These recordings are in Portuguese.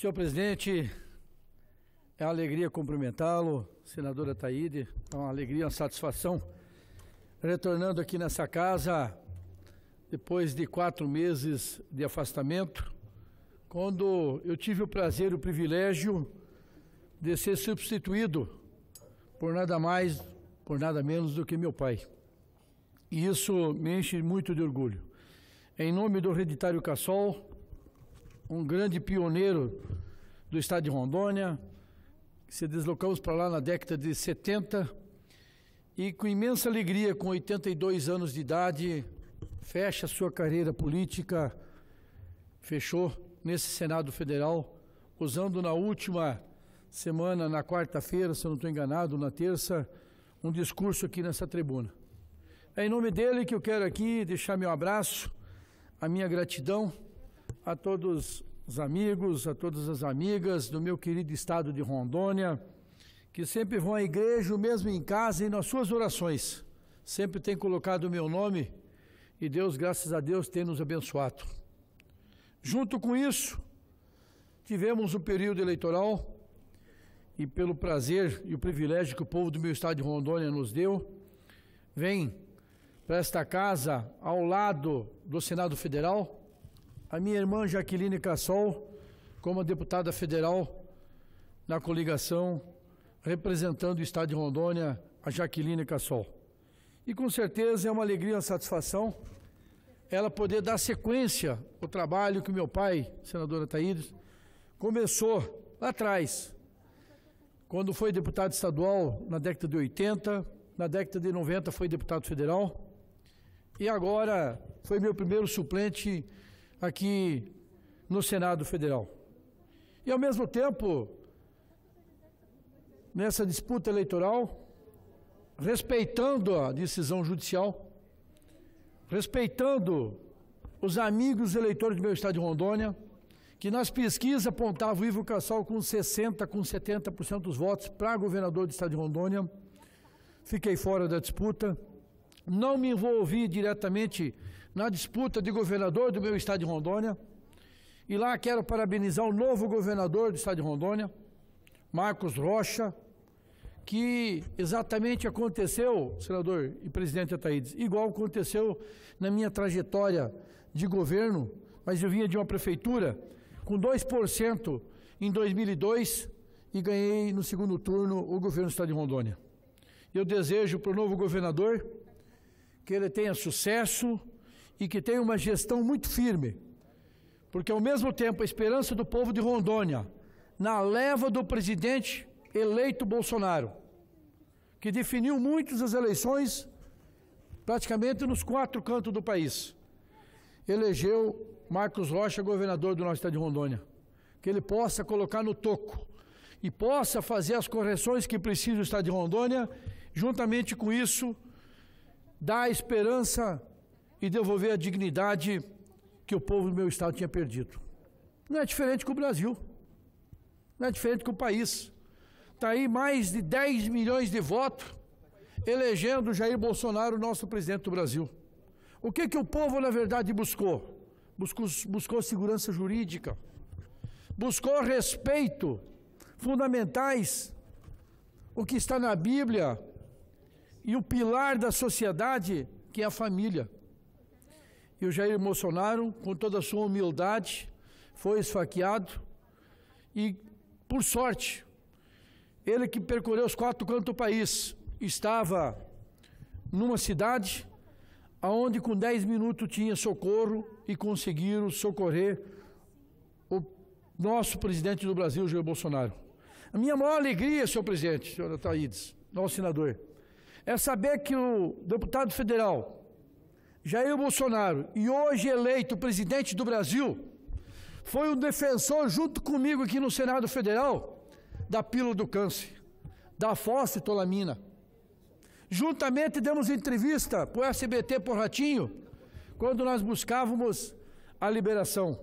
Senhor presidente, é uma alegria cumprimentá-lo, senadora Taíde, é uma alegria, uma satisfação. Retornando aqui nessa casa, depois de quatro meses de afastamento, quando eu tive o prazer e o privilégio de ser substituído por nada mais, por nada menos do que meu pai. E isso me enche muito de orgulho. Em nome do hereditário Cassol, um grande pioneiro do estado de Rondônia, que se deslocamos para lá na década de 70 e com imensa alegria, com 82 anos de idade, fecha sua carreira política, fechou nesse Senado Federal, usando na última semana, na quarta-feira, se eu não estou enganado, na terça, um discurso aqui nessa tribuna. É em nome dele que eu quero aqui deixar meu abraço, a minha gratidão a todos os amigos, a todas as amigas do meu querido estado de Rondônia, que sempre vão à igreja, mesmo em casa, e nas suas orações. Sempre tem colocado o meu nome e Deus, graças a Deus, tem nos abençoado. Junto com isso, tivemos um período eleitoral e pelo prazer e o privilégio que o povo do meu estado de Rondônia nos deu, vem para esta casa ao lado do Senado Federal a minha irmã Jaqueline Cassol como deputada federal na coligação, representando o Estado de Rondônia, a Jaqueline Cassol. E com certeza é uma alegria, uma satisfação ela poder dar sequência ao trabalho que meu pai, senadora Taíris, começou lá atrás, quando foi deputado estadual na década de 80, na década de 90 foi deputado federal e agora foi meu primeiro suplente aqui no Senado Federal. E ao mesmo tempo, nessa disputa eleitoral, respeitando a decisão judicial, respeitando os amigos eleitores do meu estado de Rondônia, que nas pesquisas apontava o Ivo Cassol com 60%, com 70% dos votos para governador do estado de Rondônia. Fiquei fora da disputa. Não me envolvi diretamente na disputa de governador do meu estado de Rondônia. E lá quero parabenizar o novo governador do estado de Rondônia, Marcos Rocha, que exatamente aconteceu, senador e presidente Ataídes, igual aconteceu na minha trajetória de governo, mas eu vinha de uma prefeitura com 2% em 2002 e ganhei no segundo turno o governo do estado de Rondônia. Eu desejo para o novo governador que ele tenha sucesso, e que tem uma gestão muito firme. Porque, ao mesmo tempo, a esperança do povo de Rondônia, na leva do presidente eleito Bolsonaro, que definiu muitas das eleições praticamente nos quatro cantos do país, elegeu Marcos Rocha governador do nosso estado de Rondônia. Que ele possa colocar no toco e possa fazer as correções que precisa o estado de Rondônia, juntamente com isso, dar esperança e devolver a dignidade que o povo do meu estado tinha perdido. Não é diferente com o Brasil. Não é diferente com o país. Está aí mais de 10 milhões de votos elegendo Jair Bolsonaro nosso presidente do Brasil. O que, que o povo, na verdade, buscou? Buscou, buscou segurança jurídica, buscou respeito, fundamentais, o que está na Bíblia e o pilar da sociedade, que é a família. E o Jair Bolsonaro, com toda a sua humildade, foi esfaqueado e, por sorte, ele que percorreu os quatro cantos do país, estava numa cidade aonde com 10 minutos tinha socorro e conseguiram socorrer o nosso presidente do Brasil, Jair Bolsonaro. A minha maior alegria, senhor presidente, senhor Ataídes, nosso senador, é saber que o deputado federal Jair Bolsonaro, e hoje eleito presidente do Brasil, foi um defensor, junto comigo aqui no Senado Federal, da pílula do câncer, da fosfetolamina. Juntamente demos entrevista para o SBT por Ratinho, quando nós buscávamos a liberação.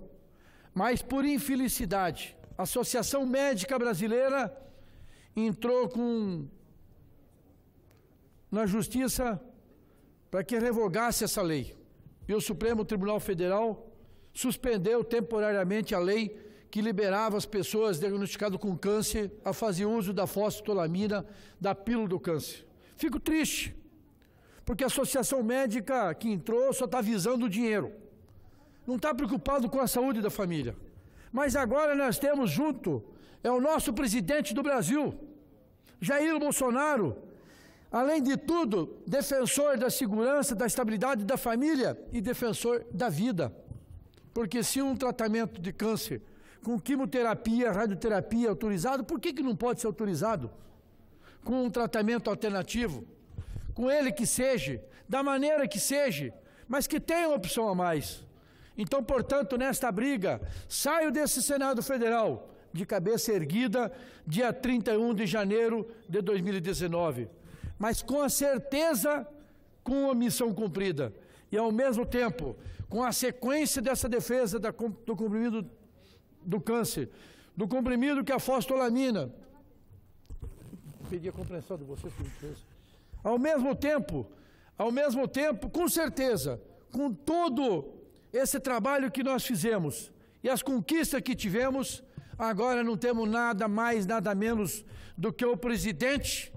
Mas, por infelicidade, a Associação Médica Brasileira entrou com na justiça para que revogasse essa lei. E o Supremo Tribunal Federal suspendeu temporariamente a lei que liberava as pessoas diagnosticadas com câncer a fazer uso da fosfotolamina, da pílula do câncer. Fico triste, porque a associação médica que entrou só está visando o dinheiro. Não está preocupado com a saúde da família. Mas agora nós temos junto, é o nosso presidente do Brasil, Jair Bolsonaro, Além de tudo, defensor da segurança, da estabilidade da família e defensor da vida. Porque se um tratamento de câncer com quimioterapia, radioterapia autorizado, por que, que não pode ser autorizado? Com um tratamento alternativo, com ele que seja, da maneira que seja, mas que tenha uma opção a mais. Então, portanto, nesta briga, saio desse Senado Federal de cabeça erguida, dia 31 de janeiro de 2019 mas com a certeza com a missão cumprida. E ao mesmo tempo, com a sequência dessa defesa da, do comprimido do câncer, do comprimido que é a fosfolamina. Pedi a compreensão de vocês, por gentileza. Ao mesmo tempo, ao mesmo tempo, com certeza, com todo esse trabalho que nós fizemos e as conquistas que tivemos, agora não temos nada mais, nada menos do que o presidente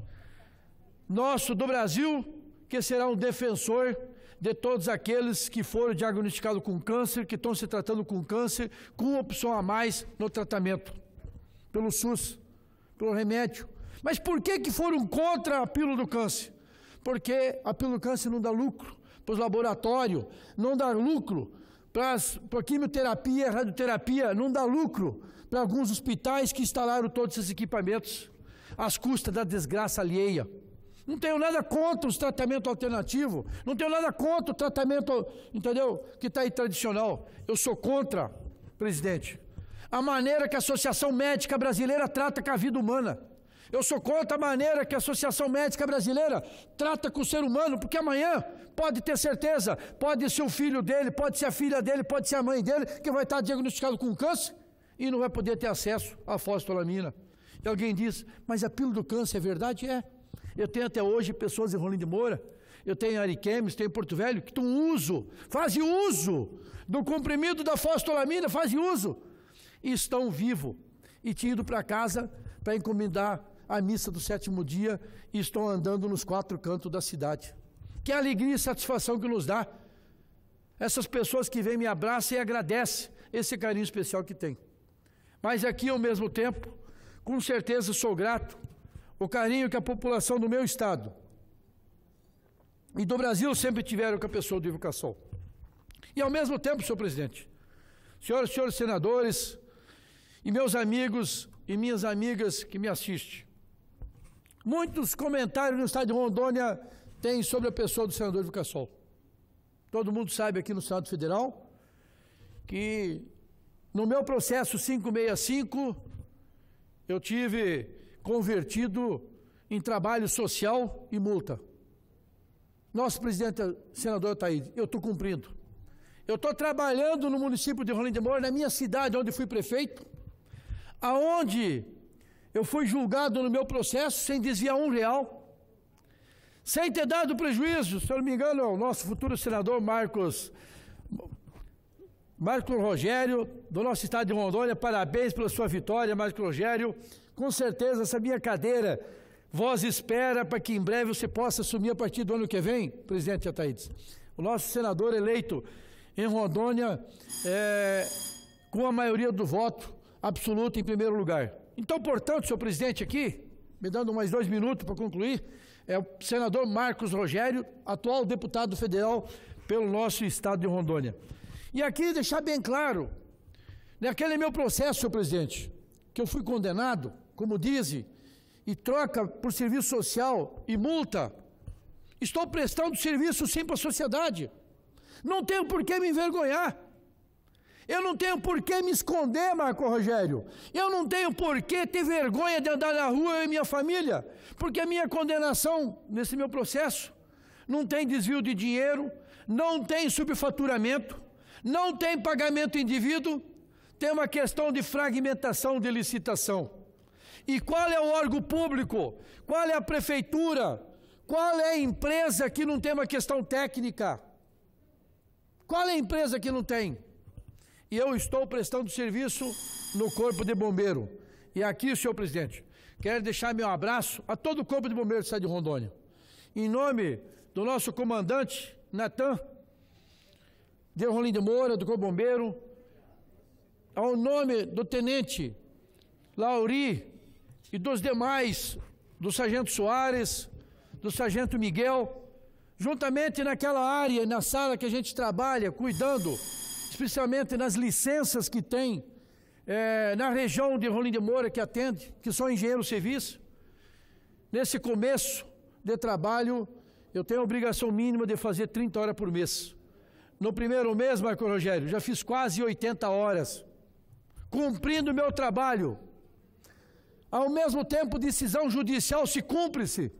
nosso do Brasil, que será um defensor de todos aqueles que foram diagnosticados com câncer, que estão se tratando com câncer, com opção a mais no tratamento, pelo SUS, pelo remédio. Mas por que, que foram contra a pílula do câncer? Porque a pílula do câncer não dá lucro para os laboratórios, não dá lucro para a quimioterapia, radioterapia, não dá lucro para alguns hospitais que instalaram todos esses equipamentos às custas da desgraça alheia. Não tenho nada contra os tratamento alternativo, não tenho nada contra o tratamento, entendeu? Que está aí tradicional. Eu sou contra, presidente, a maneira que a Associação Médica Brasileira trata com a vida humana. Eu sou contra a maneira que a Associação Médica Brasileira trata com o ser humano, porque amanhã pode ter certeza, pode ser o filho dele, pode ser a filha dele, pode ser a mãe dele, que vai estar diagnosticado com câncer e não vai poder ter acesso à fosfolamina. E alguém diz, mas a pílula do câncer é verdade? É. Eu tenho até hoje pessoas em Rolim de Moura, eu tenho em Ariquemes, tenho em Porto Velho, que estão uso, fazem uso do comprimido da fosfolamina, fazem uso. E estão vivos. E tinha ido para casa para encomendar a missa do sétimo dia e estão andando nos quatro cantos da cidade. Que alegria e satisfação que nos dá. Essas pessoas que vêm me abraçam e agradecem esse carinho especial que tem. Mas aqui, ao mesmo tempo, com certeza sou grato o carinho que a população do meu estado e do Brasil sempre tiveram com a pessoa do Ivo Cassol. E ao mesmo tempo, senhor presidente, senhoras e senhores senadores, e meus amigos e minhas amigas que me assistem, muitos comentários no estado de Rondônia têm sobre a pessoa do senador Cassol. Todo mundo sabe aqui no Senado Federal que no meu processo 565 eu tive convertido em trabalho social e multa. Nosso presidente, senador Taíde, eu estou cumprindo. Eu estou trabalhando no município de Rolim de Moura, na minha cidade, onde fui prefeito, aonde eu fui julgado no meu processo sem desviar um real, sem ter dado prejuízo. Se eu não me engano, o nosso futuro senador Marcos Marco Rogério, do nosso estado de Rondônia, parabéns pela sua vitória, Marco Rogério. Com certeza, essa minha cadeira, voz espera para que em breve você possa assumir a partir do ano que vem, presidente Ataídes. O nosso senador eleito em Rondônia, é, com a maioria do voto absoluto em primeiro lugar. Então, portanto, senhor presidente, aqui, me dando mais dois minutos para concluir, é o senador Marcos Rogério, atual deputado federal pelo nosso estado de Rondônia. E aqui deixar bem claro, naquele né, meu processo, senhor presidente, que eu fui condenado, como dizem, e troca por serviço social e multa, estou prestando serviço sim para a sociedade. Não tenho por que me envergonhar. Eu não tenho por que me esconder, Marco Rogério. Eu não tenho por que ter vergonha de andar na rua eu e minha família, porque a minha condenação nesse meu processo não tem desvio de dinheiro, não tem subfaturamento, não tem pagamento indivíduo, tem uma questão de fragmentação de licitação. E qual é o órgão público? Qual é a prefeitura? Qual é a empresa que não tem uma questão técnica? Qual é a empresa que não tem? E eu estou prestando serviço no Corpo de Bombeiro. E aqui, senhor presidente, quero deixar meu abraço a todo o Corpo de Bombeiros do Estado de Rondônia. Em nome do nosso comandante, Natan, de Rolim de Moura, do Corpo Bombeiro, ao nome do tenente Lauri e dos demais, do sargento Soares, do sargento Miguel, juntamente naquela área, na sala que a gente trabalha, cuidando, especialmente nas licenças que tem é, na região de Rolim de Moura que atende, que são engenheiro serviço. Nesse começo de trabalho, eu tenho a obrigação mínima de fazer 30 horas por mês. No primeiro mês, Marco Rogério, já fiz quase 80 horas, cumprindo o meu trabalho. Ao mesmo tempo, decisão judicial se cumpre-se.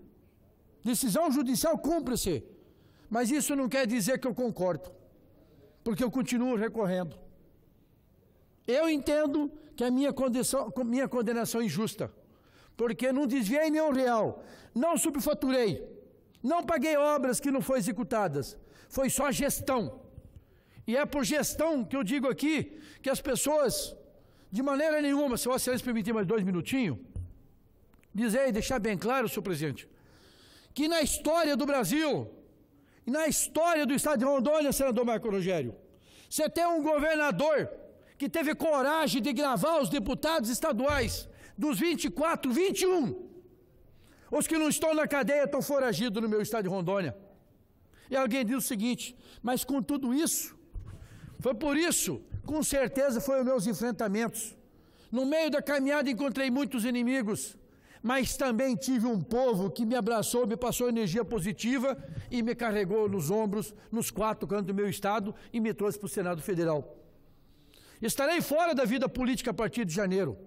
Decisão judicial cumpre-se. Mas isso não quer dizer que eu concordo, porque eu continuo recorrendo. Eu entendo que a minha, condição, minha condenação é injusta, porque não desviei nenhum real, não subfaturei, não paguei obras que não foram executadas, foi só gestão. E é por gestão que eu digo aqui que as pessoas, de maneira nenhuma, se vocês permitir mais dois minutinhos, dizer e deixar bem claro, senhor presidente, que na história do Brasil, e na história do estado de Rondônia, senador Marco Rogério, você tem um governador que teve coragem de gravar os deputados estaduais dos 24, 21. Os que não estão na cadeia estão foragidos no meu estado de Rondônia. E alguém diz o seguinte: mas com tudo isso, foi por isso, com certeza, foram meus enfrentamentos. No meio da caminhada encontrei muitos inimigos, mas também tive um povo que me abraçou, me passou energia positiva e me carregou nos ombros, nos quatro cantos do meu estado e me trouxe para o Senado Federal. Estarei fora da vida política a partir de janeiro,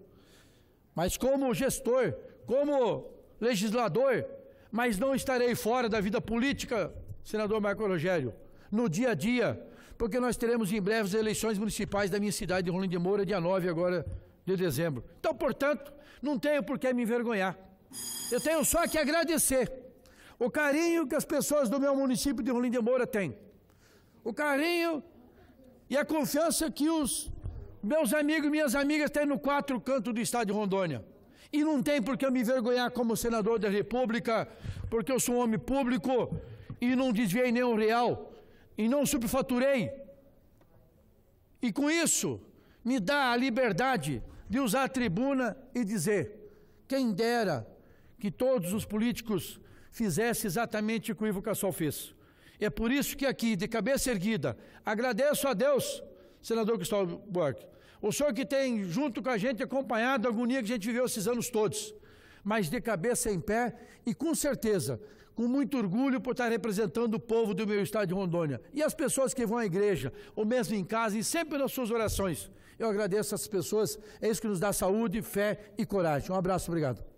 mas como gestor, como legislador, mas não estarei fora da vida política, senador Marco Rogério. No dia a dia, porque nós teremos em breve as eleições municipais da minha cidade de Rolim de Moura, dia 9 agora de dezembro. Então, portanto, não tenho por que me envergonhar. Eu tenho só que agradecer o carinho que as pessoas do meu município de Rolim de Moura têm. O carinho e a confiança que os meus amigos e minhas amigas têm no quatro cantos do estado de Rondônia. E não tem por que eu me envergonhar como senador da República, porque eu sou um homem público e não desviei nenhum real e não superfaturei. E com isso, me dá a liberdade de usar a tribuna e dizer: quem dera que todos os políticos fizessem exatamente o que o Ivo Cassol fez. É por isso que aqui, de cabeça erguida, agradeço a Deus, senador Cristóvão Buarque, o senhor que tem, junto com a gente, acompanhado a agonia que a gente viveu esses anos todos mas de cabeça em pé e com certeza, com muito orgulho por estar representando o povo do meu estado de Rondônia e as pessoas que vão à igreja, ou mesmo em casa e sempre nas suas orações. Eu agradeço às pessoas, é isso que nos dá saúde, fé e coragem. Um abraço, obrigado.